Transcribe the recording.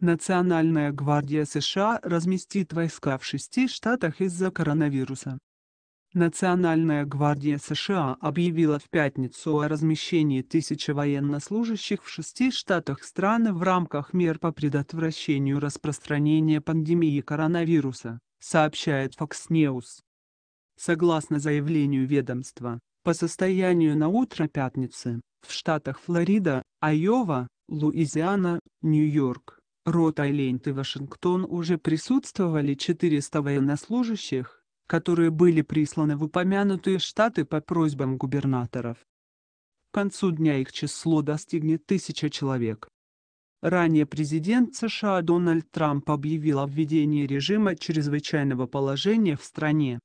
Национальная гвардия США разместит войска в шести штатах из-за коронавируса. Национальная гвардия США объявила в пятницу о размещении тысячи военнослужащих в шести штатах страны в рамках мер по предотвращению распространения пандемии коронавируса, сообщает Fox News. Согласно заявлению ведомства, по состоянию на утро пятницы, в штатах Флорида, Айова, Луизиана, Нью-Йорк, рота и ленты Вашингтон уже присутствовали 400 военнослужащих, которые были присланы в упомянутые штаты по просьбам губернаторов. К концу дня их число достигнет 1000 человек. Ранее президент США Дональд Трамп объявил о введении режима чрезвычайного положения в стране.